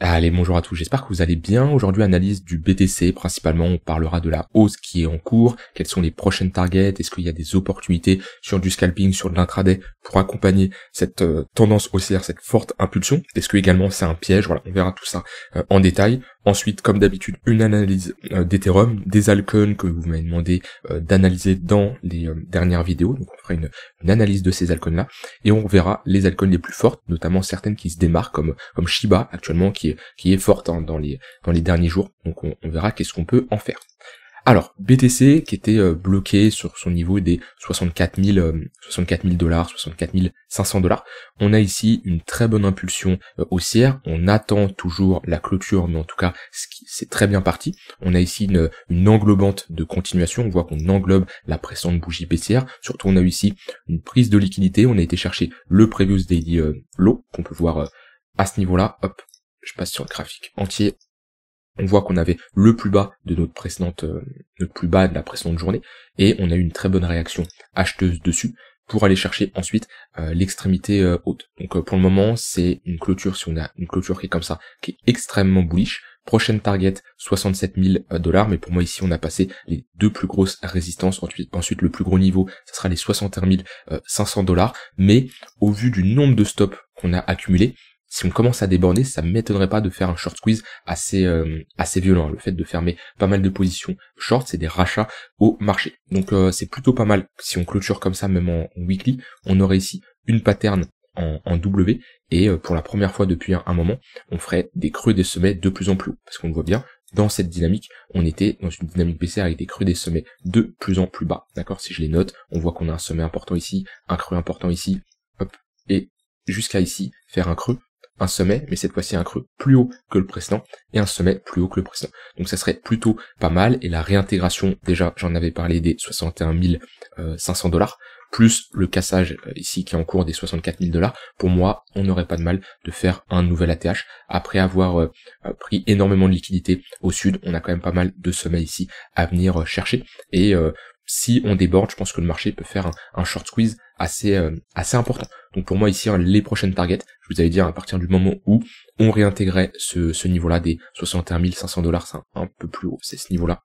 Allez, bonjour à tous, j'espère que vous allez bien. Aujourd'hui, analyse du BTC, principalement on parlera de la hausse qui est en cours, quelles sont les prochaines targets, est-ce qu'il y a des opportunités sur du scalping, sur de l'intraday pour accompagner cette euh, tendance haussière, cette forte impulsion, est-ce que également c'est un piège, voilà, on verra tout ça euh, en détail. Ensuite, comme d'habitude, une analyse euh, d'Ethereum, des alcools que vous m'avez demandé d'analyser dans les dernières vidéos, donc on fera une, analyse de ces alcools là et on verra les alcools les plus fortes, notamment certaines qui se démarquent comme, comme Shiba actuellement, qui qui, est forte hein, dans, les, dans les derniers jours. Donc on, verra qu'est-ce qu'on peut en faire. Alors, BTC qui était euh, bloqué sur son niveau des 64 000, 64 dollars, 64 500 dollars. On a ici une très bonne impulsion euh, haussière. On attend toujours la clôture, mais en tout cas, c'est très bien parti. On a ici une, englobante de continuation. On voit qu'on englobe la pressante bougie baissière. Surtout, on a ici une prise de liquidité. On a été chercher le previous daily euh, low qu'on peut voir à ce niveau-là. Hop, je passe sur le graphique entier. On voit qu'on avait le plus bas de notre précédente, le euh, notre plus bas de la précédente journée, et on a eu une très bonne réaction acheteuse dessus pour aller chercher ensuite euh, l'extrémité euh, haute. Donc pour le moment, c'est une clôture, si on a une clôture qui est comme ça, qui est extrêmement bullish. Prochaine target, 67 000 dollars, mais pour moi ici, on a passé les deux plus grosses résistances. Ensuite, le plus gros niveau, ce sera les 61 500 dollars, mais au vu du nombre de stops qu'on a accumulés, si on commence à déborder, ça m'étonnerait pas de faire un short squeeze assez euh, assez violent. Le fait de fermer pas mal de positions short, c'est des rachats au marché. Donc euh, c'est plutôt pas mal. Si on clôture comme ça, même en weekly, on aurait ici une pattern en, W et euh, pour la première fois depuis un, moment, on ferait des creux des sommets de plus en plus haut. Parce qu'on le voit bien, dans cette dynamique, on était dans une dynamique baissière avec des creux des sommets de plus en plus bas. D'accord Si je les note, on voit qu'on a un sommet important ici, un creux important ici, hop, et jusqu'à ici, faire un creux, un sommet, mais cette fois-ci un creux plus haut que le précédent, et un sommet plus haut que le précédent. Donc ça serait plutôt pas mal, et la réintégration, déjà j'en avais parlé des 61 500 euh, dollars, plus le cassage euh, ici qui est en cours des 64 000 dollars, pour moi, on n'aurait pas de mal de faire un nouvel ATH. Après avoir euh, pris énormément de liquidités au sud, on a quand même pas mal de sommets ici à venir chercher. Et si on déborde, je pense que le marché peut faire un, short squeeze assez euh, assez important. Donc pour moi ici hein, les prochaines targets, je vous avais dit hein, à partir du moment où on réintégrait ce, niveau-là des 61 500 dollars, c'est un, peu plus haut, c'est ce niveau-là.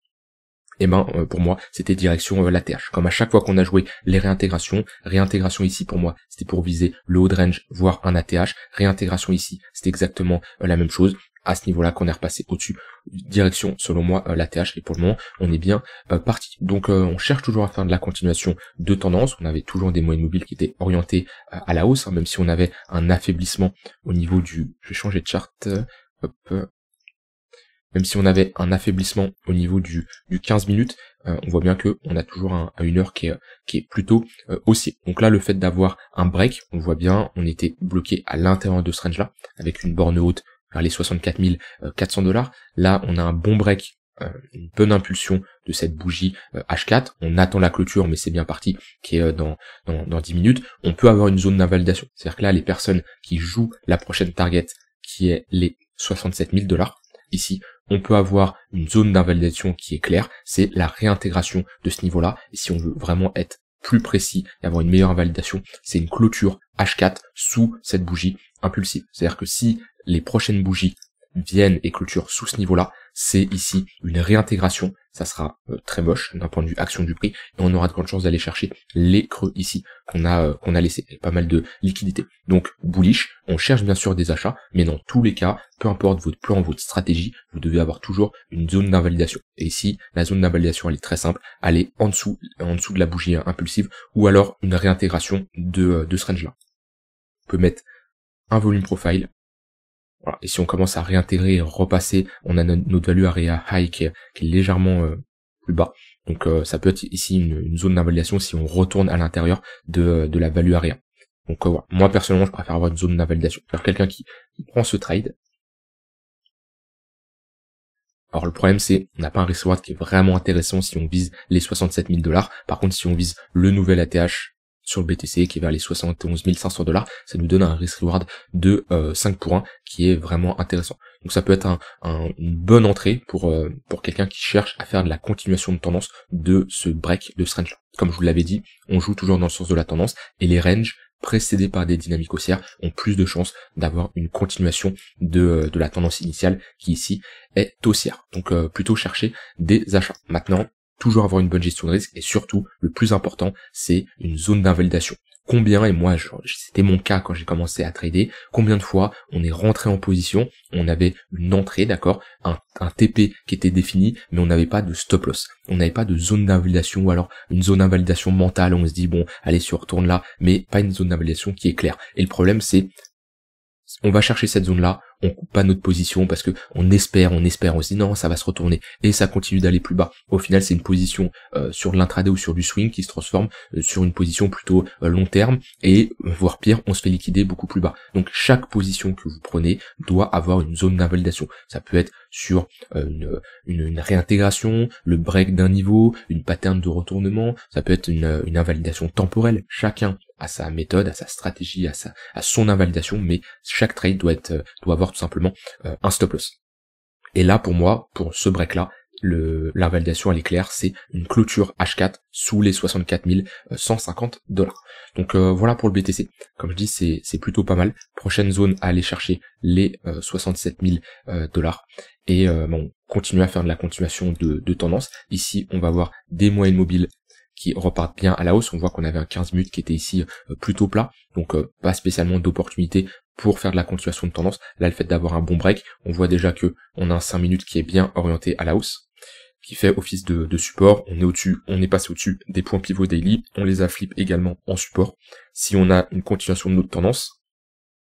Et eh ben euh, pour moi c'était direction euh, l'ATH. Comme à chaque fois qu'on a joué les réintégrations, réintégration ici pour moi c'était pour viser le haut de range voire un ATH, réintégration ici c'était exactement la même chose à ce niveau-là qu'on est repassé au-dessus. Direction, selon moi, euh, la TH. Et pour le moment, on est bien euh, parti. Donc euh, on cherche toujours à faire de la continuation de tendance. On avait toujours des moyennes mobiles qui étaient orientées à la hausse, hein, même si on avait un affaiblissement au niveau du... Je vais changer de chart Hop même si on avait un affaiblissement au niveau du, du 15 minutes, on voit bien que on a toujours un, une heure qui est, qui est plutôt haussier. Donc là, le fait d'avoir un break, on voit bien, on était bloqué à l'intérieur de ce range-là, avec une borne haute vers hein, les 64 400 euh, dollars. Là, on a un bon break, euh, une bonne impulsion de cette bougie H4. Euh, on attend la clôture, mais c'est bien parti, qui est dans, dans, dans 10 minutes. On peut avoir une zone d'invalidation. C'est-à-dire que là, les personnes qui jouent la prochaine target, qui est les 67 000 dollars, ici, on peut avoir une zone d'invalidation qui est claire. C'est la réintégration de ce niveau-là. Et si on veut vraiment être plus précis et avoir une meilleure invalidation, c'est une clôture H4 sous cette bougie impulsive. C'est-à-dire que si les prochaines bougies viennent et clôturent sous ce niveau-là, c'est ici une réintégration. Ça sera euh, très moche d'un point de vue action du prix et on aura de grandes chances d'aller chercher les creux ici qu'on a euh, qu'on a laissé pas mal de liquidités, Donc bullish, on cherche bien sûr des achats, mais dans tous les cas, peu importe votre plan, votre stratégie, vous devez avoir toujours une zone d'invalidation. Et ici, la zone d'invalidation elle est très simple, elle est en dessous en dessous de la bougie euh, impulsive ou alors une réintégration de de ce range là. On peut mettre un volume profile et si on commence à réintégrer et repasser, on a notre value area high qui est, légèrement euh, plus bas. Donc euh, ça peut être ici une, zone d'invalidation si on retourne à l'intérieur de, de, la value area. Donc euh, moi personnellement je préfère avoir une zone d'invalidation. quelqu'un qui, prend ce trade. Alors le problème c'est on n'a pas un risk qui est vraiment intéressant si on vise les 67 000 dollars. Par contre si on vise le nouvel ATH sur le BTC qui est vers les 71 500 dollars. Ça nous donne un risk reward de 5 euh, pour 1 qui est vraiment intéressant. Donc ça peut être une bonne entrée pour, euh, pour quelqu'un qui cherche à faire de la continuation de tendance de ce break de ce range Comme je vous l'avais dit, on joue toujours dans le sens de la tendance et les ranges précédés par des dynamiques haussières ont plus de chances d'avoir une continuation de, euh, la tendance initiale qui ici est haussière. Donc plutôt chercher des achats. Maintenant, toujours avoir une bonne gestion de risque et surtout, le plus important, c'est une zone d'invalidation. Combien, et moi c'était mon cas quand j'ai commencé à trader, combien de fois on est rentré en position, on avait une entrée, d'accord, un, TP qui était défini, mais on n'avait pas de stop loss, on n'avait pas de zone d'invalidation ou alors une zone d'invalidation mentale, on se dit bon, allez, si on retourne là, mais pas une zone d'invalidation qui est claire. Et le problème c'est on va chercher cette zone-là, on coupe pas notre position parce que on espère, on espère, on se dit non, ça va se retourner et ça continue d'aller plus bas. Au final, c'est une position euh, sur l'intraday ou sur du swing qui se transforme euh, sur une position plutôt euh, long terme et voire pire, on se fait liquider beaucoup plus bas. Donc chaque position que vous prenez doit avoir une zone d'invalidation. Ça peut être sur une, réintégration, le break d'un niveau, une pattern de retournement, ça peut être une, une invalidation temporelle. Chacun à sa méthode, à sa stratégie, à, sa, à son invalidation, mais chaque trade doit être, euh, doit avoir tout simplement euh, un stop loss. Et là, pour moi, pour ce break là, l'invalidation elle est claire, c'est une clôture H4 sous les 64 150 euh, dollars. Donc voilà pour le BTC. Comme je dis, c'est plutôt pas mal. Prochaine zone à aller chercher les 67 000 dollars. Et bon, on continue à faire de la continuation de, de tendance. Ici, on va voir des moyennes mobiles qui repartent bien à la hausse. On voit qu'on avait un 15 minutes qui était ici euh, plutôt plat, donc euh, pas spécialement d'opportunité pour faire de la continuation de tendance. Là, le fait d'avoir un bon break, on voit déjà que on a un 5 minutes qui est bien orienté à la hausse qui fait office de, support, on est au-dessus, on est passé au-dessus des points pivots daily, on les a flip également en support. Si on a une continuation de notre tendance,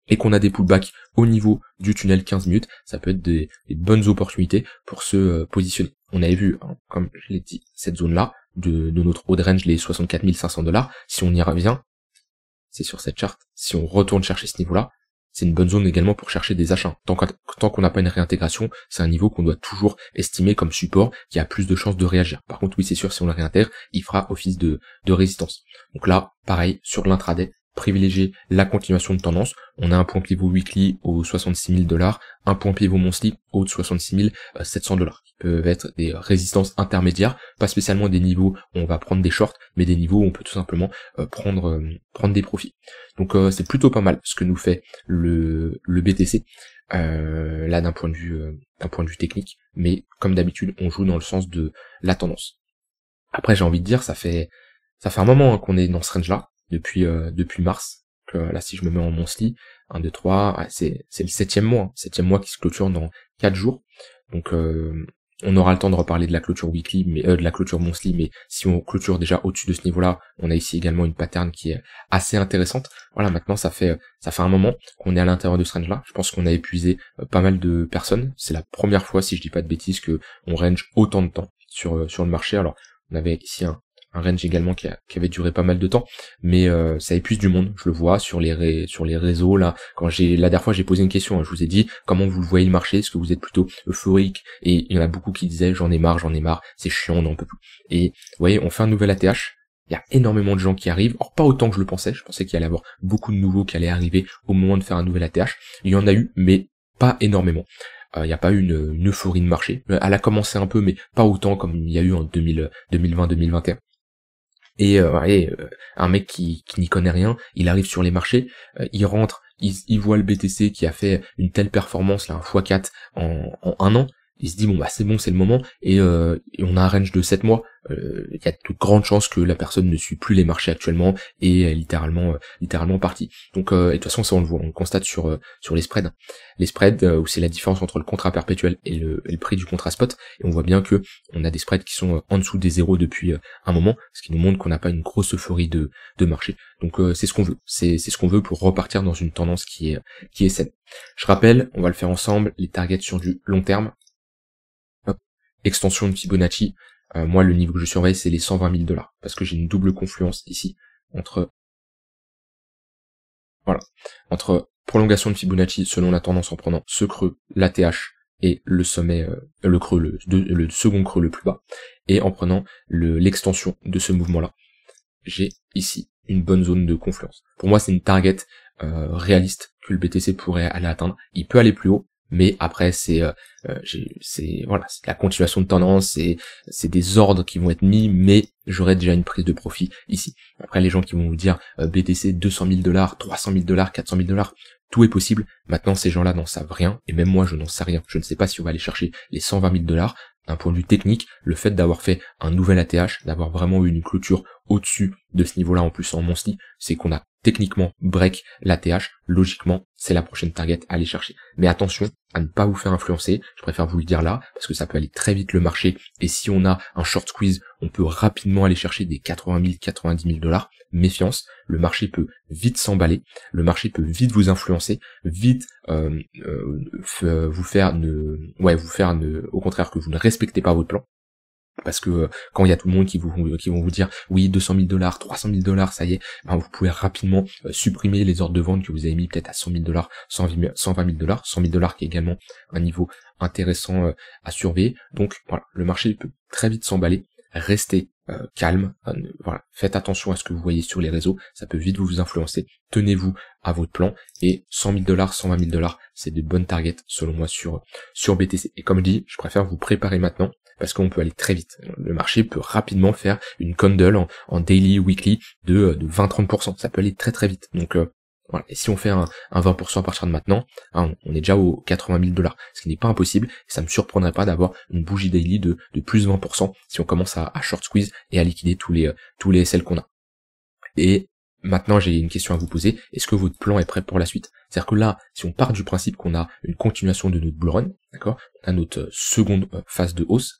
et qu'on a des pullbacks au niveau du tunnel 15 minutes, ça peut être des, bonnes opportunités pour se euh, positionner. On avait vu, hein, comme je l'ai dit, cette zone-là, de, notre haut range, les 64 500 dollars, si on y revient, c'est sur cette charte, si on retourne chercher ce niveau-là, c'est une bonne zone également pour chercher des achats. Tant, qu'on n'a pas une réintégration, c'est un niveau qu'on doit toujours estimer comme support qui a plus de chances de réagir. Par contre, oui, c'est sûr, si on le réintègre, il fera office de, de résistance. Donc là, pareil, sur l'intraday, privilégier la continuation de tendance. On a un point pivot weekly aux 66 000 dollars, un point pivot monthly aux 66 700 dollars, qui peuvent être des euh, résistances intermédiaires, pas spécialement des niveaux où on va prendre des shorts, mais des niveaux où on peut tout simplement euh, prendre, euh, prendre des profits. Donc c'est plutôt pas mal ce que nous fait le, le BTC. là d'un point de vue d'un point de vue technique, mais comme d'habitude, on joue dans le sens de la tendance. Après, j'ai envie de dire, ça fait ça fait un moment hein, qu'on est dans ce range-là depuis euh, depuis mars. que euh, là, si je me mets en monthly, 1, 2, 3, c'est le septième mois, hein. septième mois qui se clôture dans 4 jours. Donc euh, on aura le temps de reparler de la clôture weekly, mais de la clôture monthly, mais si on clôture déjà au-dessus de ce niveau-là, on a ici également une pattern qui est assez intéressante. Voilà, maintenant ça fait ça fait un moment qu'on est à l'intérieur de ce range-là. Je pense qu'on a épuisé pas mal de personnes. C'est la première fois, si je dis pas de bêtises, que on range autant de temps sur sur le marché. Alors on avait ici un, un range également qui, avait duré pas mal de temps, mais euh, ça épuise du monde, je le vois sur les sur les réseaux là. Quand j'ai la dernière fois j'ai posé une question, hein, je vous ai dit comment vous voyez le marché, est-ce que vous êtes plutôt euphorique et il y en a beaucoup qui disaient j'en ai marre, j'en ai marre, c'est chiant, on n'en peut plus. Et vous voyez, on fait un nouvel ATH, il y a énormément de gens qui arrivent, or pas autant que je le pensais, je pensais qu'il allait y avoir beaucoup de nouveaux qui allaient arriver au moment de faire un nouvel ATH. Il y en a eu, mais pas énormément. Euh, il n'y a pas eu une, euphorie de marché. Euh, elle a commencé un peu, mais pas autant comme il y a eu en 2020-2021. Et, euh, euh, un mec qui, n'y connaît rien, il arrive sur les marchés, euh, il rentre, il, voit le BTC qui a fait une telle performance, un x4 en un an, il se dit bon bah c'est bon c'est le moment et, euh, on a un range de 7 mois euh, il y a de grandes chances que la personne ne suit plus les marchés actuellement et est littéralement euh, littéralement partie donc et de toute façon ça on le voit on le constate sur sur les spreads les spreads où c'est la différence entre le contrat perpétuel et le, prix du contrat spot et on voit bien que on a des spreads qui sont en dessous des zéros depuis un moment ce qui nous montre qu'on n'a pas une grosse euphorie de, de marché donc c'est ce qu'on veut c'est ce qu'on veut pour repartir dans une tendance qui est qui est saine je rappelle on va le faire ensemble les targets sur du long terme extension de Fibonacci, euh, moi le niveau que je surveille c'est les 120 000 dollars parce que j'ai une double confluence ici entre voilà entre prolongation de Fibonacci selon la tendance en prenant ce creux, l'ATH et le sommet, euh, le creux, le, second creux le plus bas, et en prenant l'extension de ce mouvement-là, j'ai ici une bonne zone de confluence. Pour moi, c'est une target euh, réaliste que le BTC pourrait aller atteindre. Il peut aller plus haut, mais après c'est euh, euh, c'est voilà c'est la continuation de tendance c'est c'est des ordres qui vont être mis mais j'aurai déjà une prise de profit ici après les gens qui vont vous dire BTC 200 000 dollars 300 000 dollars 400 000 dollars tout est possible maintenant ces gens là n'en savent rien et même moi je n'en sais rien je ne sais pas si on va aller chercher les 120 000 dollars d'un point de vue technique, le fait d'avoir fait un nouvel ATH, d'avoir vraiment eu une clôture au-dessus de ce niveau-là en plus en monstie c'est qu'on a techniquement break la TH, logiquement, c'est la prochaine target à aller chercher. Mais attention à ne pas vous faire influencer, je préfère vous le dire là, parce que ça peut aller très vite le marché, et si on a un short squeeze, on peut rapidement aller chercher des 80 000, 90 000 dollars, méfiance, le marché peut vite s'emballer, le marché peut vite vous influencer, vite euh, euh, euh, vous faire ne, ouais, vous faire ne, au contraire que vous ne respectez pas votre plan, parce que euh, quand il y a tout le monde qui vous qui vont vous dire oui 200 000 dollars, 300 000 dollars, ça y est, ben vous pouvez rapidement euh, supprimer les ordres de vente que vous avez mis peut-être à 100 000 dollars, 120 000 dollars, 100 000 dollars qui est également un niveau intéressant euh, à surveiller. Donc voilà, le marché peut très vite s'emballer. Restez calme. voilà, faites attention à ce que vous voyez sur les réseaux, ça peut vite vous influencer. Tenez-vous à votre plan et 100 000 dollars, 120 000 dollars, c'est de bonnes targets selon moi sur sur BTC. Et comme je dis, je préfère vous préparer maintenant parce qu'on peut aller très vite. Le marché peut rapidement faire une candle en, daily, weekly de, 20-30%. Euh, ça peut aller très très vite. Donc euh, voilà. Et si on fait un, 20% à partir de maintenant, hein, on est déjà aux 80 000 dollars, ce qui n'est pas impossible. ça ça me surprendrait pas d'avoir une bougie daily de, de plus 20% si on commence à, short squeeze et à liquider tous les, euh, tous les SL qu'on a. Et maintenant, j'ai une question à vous poser. Est-ce que votre plan est prêt pour la suite C'est-à-dire que là, si on part du principe qu'on a une continuation de notre bull run, d'accord, on a notre seconde phase de hausse,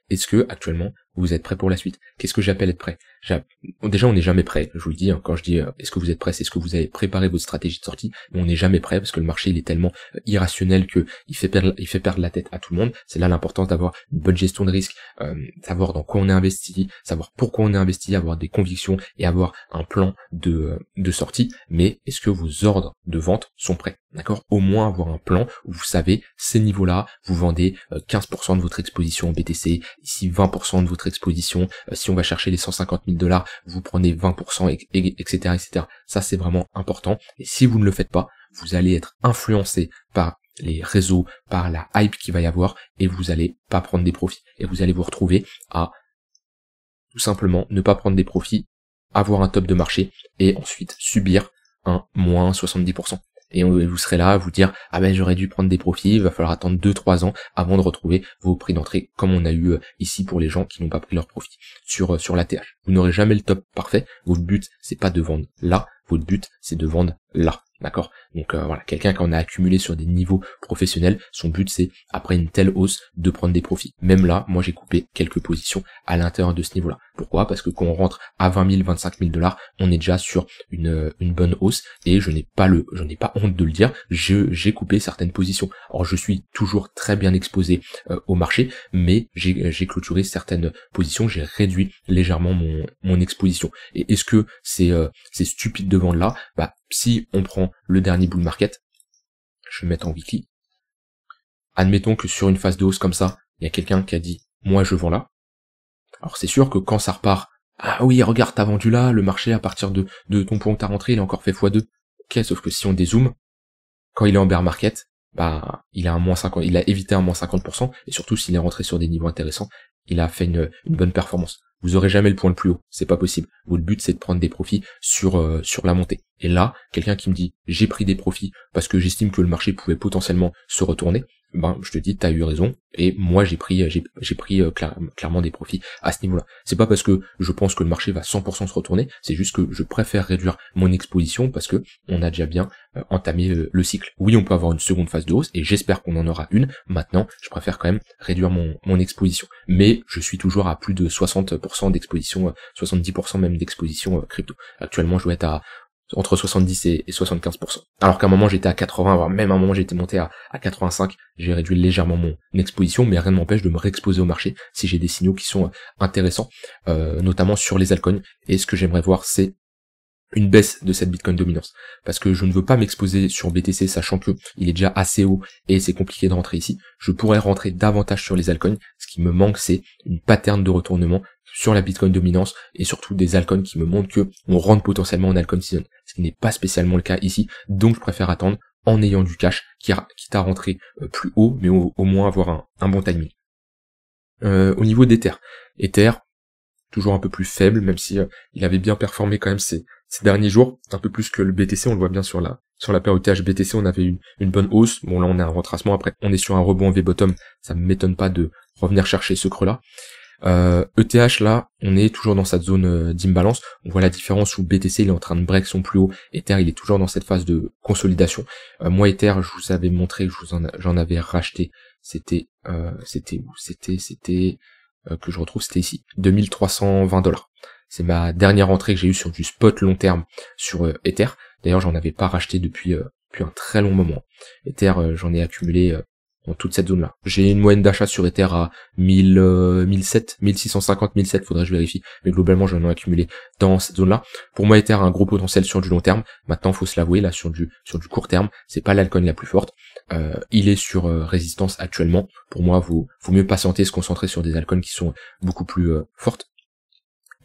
Est-ce que actuellement vous êtes prêt pour la suite Qu'est-ce que j'appelle être prêt Déjà, on n'est jamais prêt. Je vous le dis, hein, quand je dis euh, est-ce que vous êtes prêt, c'est ce que vous avez préparé votre stratégie de sortie, mais on n'est jamais prêt parce que le marché il est tellement euh, irrationnel que il fait perdre, il fait perdre la tête à tout le monde. C'est là l'importance d'avoir une bonne gestion de risque, euh, savoir dans quoi on est investi, savoir pourquoi on est investi, avoir des convictions et avoir un plan de, de sortie. Mais est-ce que vos ordres de vente sont prêts D'accord Au moins avoir un plan où vous savez ces niveaux-là, vous vendez 15% de votre exposition en BTC, ici 20% de votre exposition. Euh, si on va chercher les 150 000 dollars, vous prenez 20%, etc., etc. Ça, c'est vraiment important. Et si vous ne le faites pas, vous allez être influencé par les réseaux, par la hype qu'il va y avoir, et vous allez pas prendre des profits. Et vous allez vous retrouver à tout simplement ne pas prendre des profits, avoir un top de marché, et ensuite subir un moins 70% et vous serez là à vous dire ah ben j'aurais dû prendre des profits, il va falloir attendre 2-3 ans avant de retrouver vos prix d'entrée comme on a eu euh, ici pour les gens qui n'ont pas pris leurs profits sur, euh, sur la TH. Vous n'aurez jamais le top parfait, votre but c'est pas de vendre là, votre but c'est de vendre là. D'accord Donc euh, voilà, quelqu'un qu'on a accumulé sur des niveaux professionnels, son but c'est, après une telle hausse, de prendre des profits. Même là, moi j'ai coupé quelques positions à l'intérieur de ce niveau-là. Pourquoi Parce que quand on rentre à 20 000, 25 000 dollars, on est déjà sur une, euh, une bonne hausse et je n'ai pas le, je n'ai pas honte de le dire, j'ai coupé certaines positions. Alors je suis toujours très bien exposé euh, au marché, mais j'ai clôturé certaines positions, j'ai réduit légèrement mon, mon exposition. Et est-ce que c'est c'est stupide de vendre là Bah si on prend le dernier de market, je vais mettre en weekly. Admettons que sur une phase de hausse comme ça, il y a quelqu'un qui a dit moi je vends là. Alors c'est sûr que quand ça repart, ah oui regarde t'as vendu là, le marché à partir de, de ton point où t'as rentré il a encore fait x2. Ok sauf que si on dézoome, quand il est en bear market, bah, il a un moins évité un moins 50%, et surtout s'il est rentré sur des niveaux intéressants, il a fait une, bonne performance. Vous aurez jamais le point le plus haut, c'est pas possible. Votre but c'est de prendre des profits sur euh, sur la montée. Et là, quelqu'un qui me dit j'ai pris des profits parce que j'estime que le marché pouvait potentiellement se retourner, ben je te dis t'as eu raison et moi j'ai pris j'ai pris euh, clairement des profits à ce niveau-là. C'est pas parce que je pense que le marché va 100% se retourner, c'est juste que je préfère réduire mon exposition parce que on a déjà bien euh, entamé euh, le cycle. Oui, on peut avoir une seconde phase de hausse et j'espère qu'on en aura une. Maintenant, je préfère quand même réduire mon, mon exposition. Mais je suis toujours à plus de 60% d'exposition, 70% même d'exposition crypto. Actuellement, je vais être à entre 70 et 75%. Alors qu'à un moment j'étais à 80, voire même à un moment j'étais monté à, 85, j'ai réduit légèrement mon exposition, mais rien ne m'empêche de me réexposer au marché si j'ai des signaux qui sont euh, intéressants, euh, notamment sur les alcools. Et ce que j'aimerais voir c'est une baisse de cette Bitcoin dominance. Parce que je ne veux pas m'exposer sur BTC sachant que il est déjà assez haut et c'est compliqué de rentrer ici. Je pourrais rentrer davantage sur les altcoins. Ce qui me manque, c'est une pattern de retournement sur la Bitcoin dominance et surtout des altcoins qui me montrent que on rentre potentiellement en altcoin season. Ce qui n'est pas spécialement le cas ici. Donc je préfère attendre en ayant du cash, quitte à rentrer euh, plus haut, mais au, moins avoir un, un bon timing. Euh, au niveau d'Ether. Ether, toujours un peu plus faible, même si euh, il avait bien performé quand même ces, derniers jours, un peu plus que le BTC, on le voit bien sur la sur la période btc on avait une, une bonne hausse. Bon là on a un retracement après, on est sur un rebond en V-bottom, ça ne m'étonne pas de revenir chercher ce creux là. ETH e là, on est toujours dans cette zone euh, d'imbalance. On voit la différence où BTC il est en train de break son plus haut. Ether il est toujours dans cette phase de consolidation. Euh, moi Ether, je vous avais montré, je j'en avais racheté. C'était, c'était où C'était, c'était euh, que je retrouve, c'était ici, 2320 dollars. C'est ma dernière entrée que j'ai eue sur du spot long terme sur euh, Ether. D'ailleurs, j'en avais pas racheté depuis, euh, depuis un très long moment. Ether, j'en ai accumulé dans toute cette zone-là. J'ai une moyenne d'achat sur Ether à 1000, euh, 1007, 1650, 1007, faudrait que je vérifie, mais globalement j'en ai accumulé dans cette zone-là. Pour moi, Ether a un gros potentiel sur du long terme. Maintenant, faut se l'avouer, là, sur du, sur du court terme, c'est pas l'alcool la plus forte. Euh, il est sur euh, résistance actuellement. Pour moi, vaut, vaut mieux patienter, se concentrer sur des alcools qui sont beaucoup plus euh, fortes.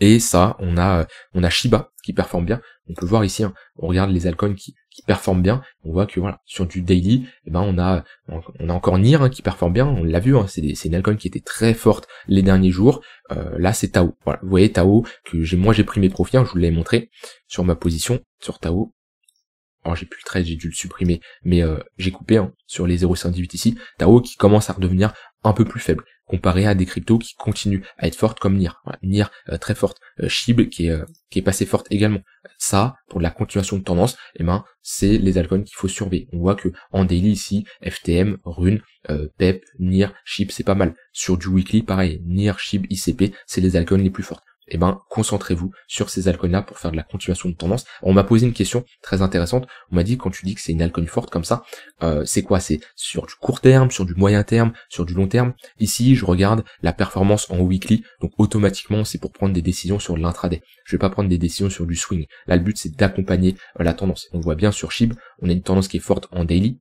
Et ça, on a, on a Shiba qui performe bien. On peut voir ici, hein, on regarde les alcools qui, qui performent bien. On voit que voilà, sur du daily, eh ben on a, on a encore Nier hein, qui performe bien. On l'a vu, hein, c'est une alcool qui était très forte les derniers jours. là, c'est Tao. Voilà, vous voyez Tao que j'ai, moi j'ai pris mes profils, je vous l'ai montré sur ma position sur Tao alors oh, j'ai plus le 13, j'ai dû le supprimer, mais euh, j'ai coupé hein, sur les 0.118 ici, Tao qui commence à redevenir un peu plus faible, comparé à des cryptos qui continuent à être fortes comme NIR. NIR euh, très forte, euh, SHIB qui est, qui est forte également. Ça, pour la continuation de tendance, eh ben, c'est les altcoins qu'il faut surveiller. On voit que en daily ici, FTM, Rune, PEP, NIR, SHIB, c'est pas mal. Sur du weekly, pareil, NIR, SHIB, ICP, c'est les altcoins les plus fortes et eh ben, concentrez-vous sur ces alcools-là pour faire de la continuation de tendance. On m'a posé une question très intéressante. On m'a dit quand tu dis que c'est une alcool forte comme ça, euh, c'est quoi C'est sur du court terme, sur du moyen terme, sur du long terme. Ici, je regarde la performance en weekly, donc automatiquement, c'est pour prendre des décisions sur l'intraday. Je vais pas prendre des décisions sur du swing. Là, le but, c'est d'accompagner euh, la tendance. On voit bien sur SHIB, on a une tendance qui est forte en daily,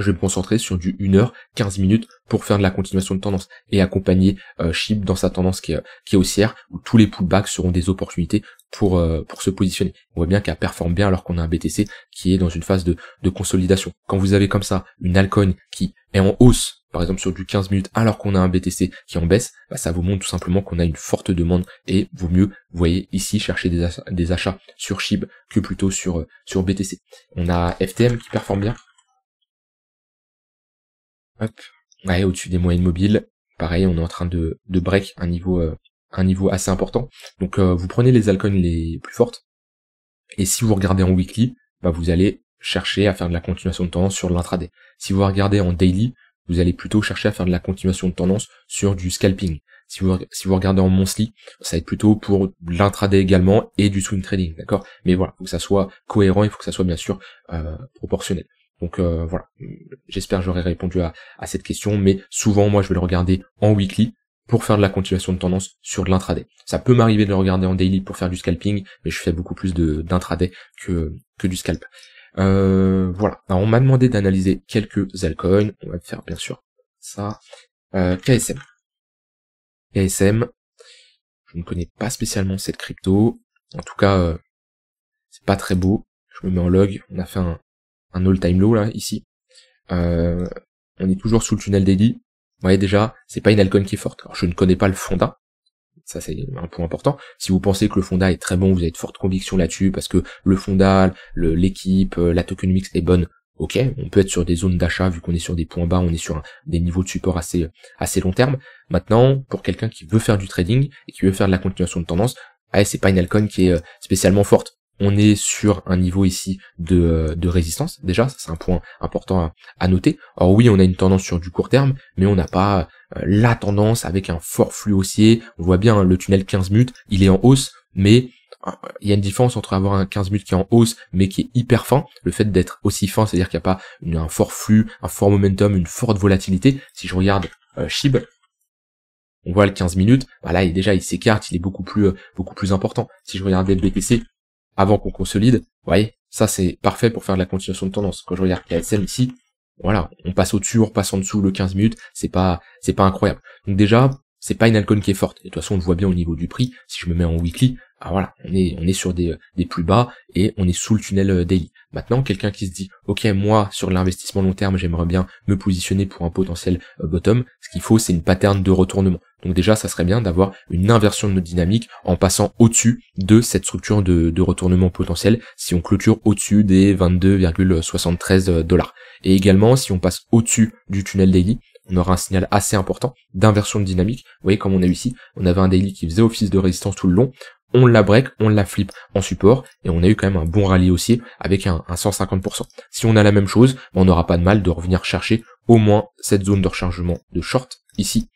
je vais me concentrer sur du 1h, 15 minutes pour faire de la continuation de tendance et accompagner euh, dans sa tendance qui est, haussière où tous les pullbacks seront des opportunités pour, euh, pour se positionner. On voit bien qu'elle performe bien alors qu'on a un BTC qui est dans une phase de, de consolidation. Quand vous avez comme ça une altcoin qui est en hausse par exemple sur du 15 minutes alors qu'on a un BTC qui en baisse, bah, ça vous montre tout simplement qu'on a une forte demande et vaut mieux, vous voyez ici, chercher des, achats, sur SHIB que plutôt sur, euh, sur BTC. On a FTM qui performe bien, Hop. au-dessus des moyennes mobiles. Pareil, on est en train de, break un niveau, euh, un niveau assez important. Donc euh, vous prenez les altcoins les plus fortes. Et si vous regardez en weekly, bah, vous allez chercher à faire de la continuation de tendance sur l'intraday. Si vous regardez en daily, vous allez plutôt chercher à faire de la continuation de tendance sur du scalping. Si vous, regardez en monthly, ça va être plutôt pour l'intraday également et du swing trading, d'accord Mais voilà, faut que ça soit cohérent, il faut que ça soit bien sûr euh, proportionnel. Donc euh, voilà, j'espère que j'aurai répondu à, cette question, mais souvent moi je vais le regarder en weekly pour faire de la continuation de tendance sur de l'intraday. Ça peut m'arriver de le regarder en daily pour faire du scalping, mais je fais beaucoup plus d'intraday que, que du scalp. Euh, voilà, on m'a demandé d'analyser quelques altcoins, on va faire bien sûr ça. Euh, KSM. KSM, je ne connais pas spécialement cette crypto, en tout cas c'est pas très beau, je me mets en log, on a fait un, un all-time low là ici. Euh, on est toujours sous le tunnel d'Eddy Vous voyez déjà, c'est pas une Alcon qui est forte. Alors je ne connais pas le Fonda. Ça c'est un point important. Si vous pensez que le Fonda est très bon, vous avez de fortes convictions là-dessus parce que le Fonda, l'équipe, euh, la token mix est bonne. Ok, on peut être sur des zones d'achat vu qu'on est sur des points bas, on est sur des niveaux de support assez assez long terme. Maintenant, pour quelqu'un qui veut faire du trading et qui veut faire de la continuation de tendance, ah, c'est pas une Alcon qui est euh, spécialement forte on est sur un niveau ici de, euh, résistance. Déjà, c'est un point important à, noter. Or oui, on a une tendance sur du court terme, mais on n'a pas euh, la tendance avec un fort flux haussier. On voit bien hein, le tunnel 15 minutes, il est en hausse, mais euh, il y a une différence entre avoir un 15 minutes qui est en hausse mais qui est hyper fin, le fait d'être aussi fin, c'est-à-dire qu'il n'y a pas un fort flux, un fort momentum, une forte volatilité. Si je regarde SHIB, on voit le 15 minutes, bah là déjà il s'écarte, il est beaucoup plus beaucoup plus important. Si je regarde le BTC, avant qu'on consolide. Vous voyez, ça c'est parfait pour faire de la continuation de tendance. Quand je regarde KSM ici, voilà, on passe au-dessus, on passe en dessous le 15 minutes, c'est pas, c'est pas incroyable. Donc déjà, c'est pas une alcool qui est forte. Et de toute façon, on le voit bien au niveau du prix. Si je me mets en weekly, alors ah, voilà, on est, on est sur des, des, plus bas et on est sous le tunnel euh, daily. Maintenant, quelqu'un qui se dit, ok, moi, sur l'investissement long terme, j'aimerais bien me positionner pour un potentiel euh, bottom, ce qu'il faut, c'est une pattern de retournement. Donc déjà, ça serait bien d'avoir une inversion de notre dynamique en passant au-dessus de cette structure de, de retournement potentiel si on clôture au-dessus des 22,73 euh, dollars. Et également, si on passe au-dessus du tunnel daily, on aura un signal assez important d'inversion de dynamique. Vous voyez, comme on a eu ici, on avait un daily qui faisait office de résistance tout le long on la break, on la flip en support, et on a eu quand même un bon rallye aussi avec un, un 150%. Si on a la même chose, ben, on n'aura pas de mal de revenir chercher au moins cette zone de rechargement de short ici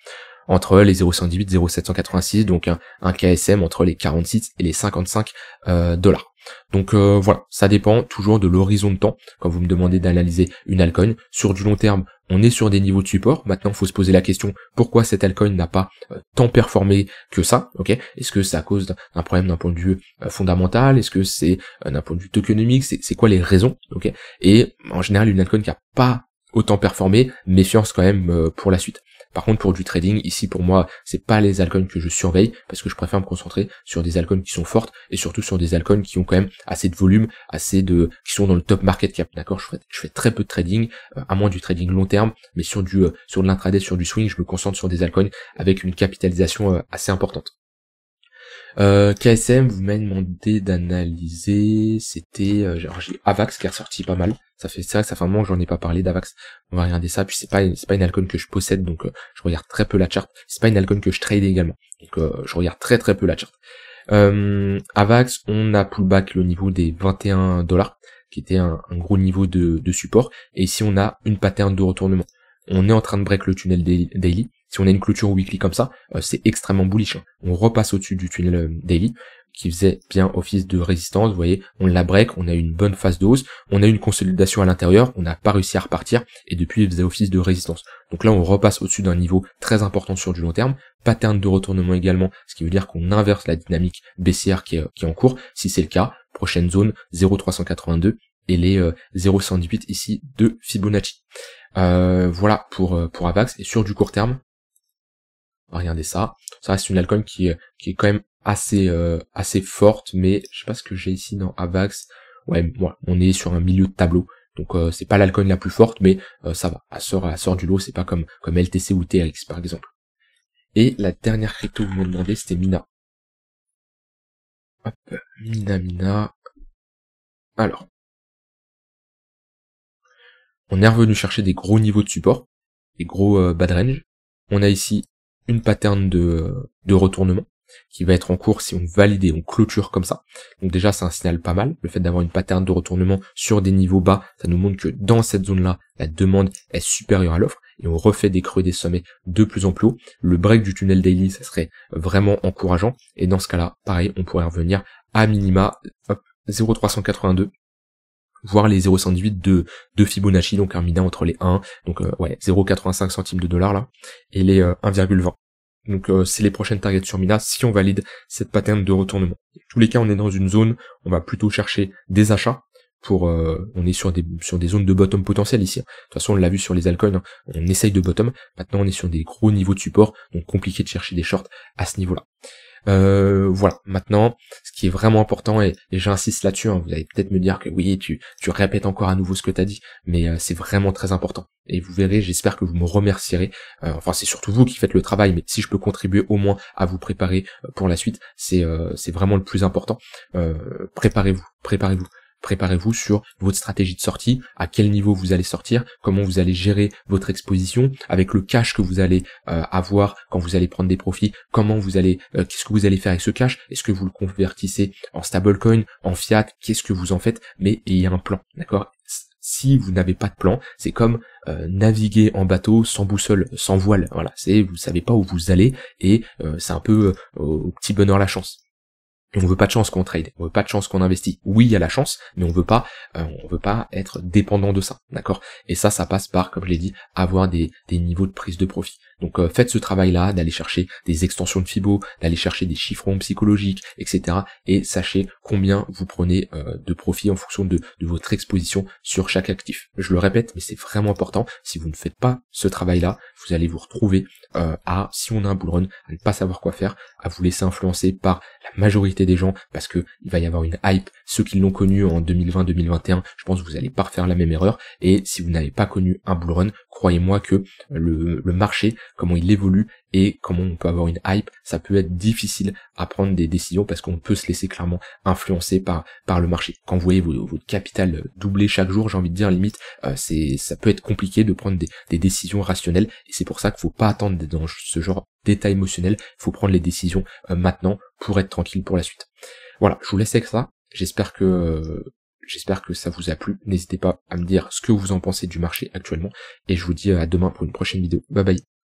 entre les 0,118 0,786, donc un, KSM entre les 46 et les 55 euh, dollars. Donc euh, voilà, ça dépend toujours de l'horizon de temps quand vous me demandez d'analyser une altcoin. Sur du long terme, on est sur des niveaux de support. Maintenant, il faut se poser la question pourquoi cette altcoin n'a pas euh, tant performé que ça. Ok Est-ce que ça cause un problème d'un point de vue fondamental Est-ce que c'est d'un point de vue tokenomique C'est quoi les raisons Et en général, une altcoin qui n'a pas autant performé, méfiance quand même pour la suite. Par contre, pour du trading, ici pour moi, c'est pas les altcoins que je surveille parce que je préfère me concentrer sur des altcoins qui sont fortes et surtout sur des altcoins qui ont quand même assez de volume, assez de, qui sont dans le top market cap. D'accord, je fais, très peu de trading, euh, à moins du trading long terme, mais sur du, euh, sur de l'intraday, sur du swing, je me concentre sur des altcoins avec une capitalisation euh, assez importante. Euh, KSM vous m'a demandé d'analyser, c'était euh, j'ai Avax qui est ressorti pas mal. Ça fait ça, ça fait un moment que j'en ai pas parlé d'Avax. On va regarder ça. Puis c'est pas c'est pas une alcon que je possède, donc euh, je regarde très peu la charte. C'est pas une alcon que je trade également, donc je regarde très très peu la charte. Avax, on a pullback le niveau des 21 dollars, qui était un, gros niveau de, de support. Et ici on a une pattern de retournement on est en train de break le tunnel daily. Si on a une clôture weekly comme ça, euh, c'est extrêmement bullish. Hein. On repasse au-dessus du tunnel euh, daily qui faisait bien office de résistance, vous voyez, on la break, on a eu une bonne phase de hausse, on a eu une consolidation à l'intérieur, on n'a pas réussi à repartir, et depuis il faisait office de résistance. Donc là on repasse au-dessus d'un niveau très important sur du long terme, pattern de retournement également, ce qui veut dire qu'on inverse la dynamique baissière qui est, euh, qui est en cours, si c'est le cas, prochaine zone 0,382 et les 0,118 ici de Fibonacci. Euh, voilà pour, euh, pour Avax. Et sur du court terme, regardez ça. Ça, reste une altcoin qui, qui est quand même assez, euh, assez forte, mais je sais pas ce que j'ai ici dans Avax. Ouais, on est sur un milieu de tableau. Donc c'est pas l'alcool la plus forte, mais ça va. Elle sort, sort du lot, c'est pas comme, comme LTC ou TRX par exemple. Et la dernière crypto que vous m'avez demandé, c'était Mina. Hop, Mina, Mina. Alors, on est revenu chercher des gros niveaux de support, des gros euh, bad range. On a ici une pattern de, de retournement qui va être en cours si on valide et on clôture comme ça. Donc déjà, c'est un signal pas mal. Le fait d'avoir une pattern de retournement sur des niveaux bas, ça nous montre que dans cette zone-là, la demande est supérieure à l'offre et on refait des creux des sommets de plus en plus haut. Le break du tunnel daily, ça serait vraiment encourageant. Et dans ce cas-là, pareil, on pourrait revenir à minima 0,382 voir les 0,18 de, Fibonacci, donc un Mina entre les 1, donc euh, ouais, 0,85 centimes de dollars là, et les 1,20. Euh, donc euh, c'est les prochaines targets sur Mina si on valide cette pattern de retournement. Dans tous les cas, on est dans une zone, on va plutôt chercher des achats pour, on est sur des sur des zones de bottom potentiel ici. De toute façon, on l'a vu sur les altcoins, hein. on essaye de bottom. Maintenant, on est sur des gros niveaux de support, donc compliqué de chercher des shorts à ce niveau-là. Euh, voilà, maintenant, ce qui est vraiment important, et, j'insiste là-dessus, hein, vous allez peut-être me dire que oui, tu, tu répètes encore à nouveau ce que tu as dit, mais euh, c'est vraiment très important. Et vous verrez, j'espère que vous me remercierez. Euh, enfin, c'est surtout vous qui faites le travail, mais si je peux contribuer au moins à vous préparer pour la suite, c'est vraiment le plus important. préparez-vous, préparez-vous. Préparez-vous sur votre stratégie de sortie, à quel niveau vous allez sortir, comment vous allez gérer votre exposition, avec le cash que vous allez euh, avoir quand vous allez prendre des profits, comment vous allez, euh, qu'est-ce que vous allez faire avec ce cash, est-ce que vous le convertissez en stablecoin, en fiat, qu'est-ce que vous en faites, mais il y a un plan, d'accord si vous n'avez pas de plan, c'est comme euh, naviguer en bateau sans boussole, sans voile. Voilà, c'est vous savez pas où vous allez et c'est un peu au petit bonheur la chance on veut pas de chance qu'on trade, on veut pas de chance qu'on investit. Oui, il y a la chance, mais on veut pas, euh, on veut pas être dépendant de ça, d'accord Et ça, ça passe par, comme je l'ai dit, avoir des, des, niveaux de prise de profit. Donc euh, faites ce travail-là, d'aller chercher des extensions de Fibo, d'aller chercher des chiffrons psychologiques, etc. Et sachez combien vous prenez euh, de profit en fonction de, de votre exposition sur chaque actif. Je le répète, mais c'est vraiment important. Si vous ne faites pas ce travail-là, vous allez vous retrouver à, si on a un bull run, à ne pas savoir quoi faire, à vous laisser influencer par la majorité des gens parce que il va y avoir une hype. Ceux qui l'ont connu en 2020-2021, je pense que vous allez pas refaire la même erreur. Et si vous n'avez pas connu un bull run, croyez-moi que le, le, marché, comment il évolue, et comment on peut avoir une hype, ça peut être difficile à prendre des décisions parce qu'on peut se laisser clairement influencer par, par le marché. Quand vous voyez votre capital euh, doubler chaque jour, j'ai envie de dire limite, euh, c'est ça peut être compliqué de prendre des, des décisions rationnelles et c'est pour ça qu'il faut pas attendre dans ce genre d'état émotionnel, il faut prendre les décisions euh, maintenant pour être tranquille pour la suite. Voilà, je vous laisse avec ça. J'espère que j'espère que ça vous a plu. N'hésitez pas à me dire ce que vous en pensez du marché actuellement et je vous dis à demain pour une prochaine vidéo. Bye bye.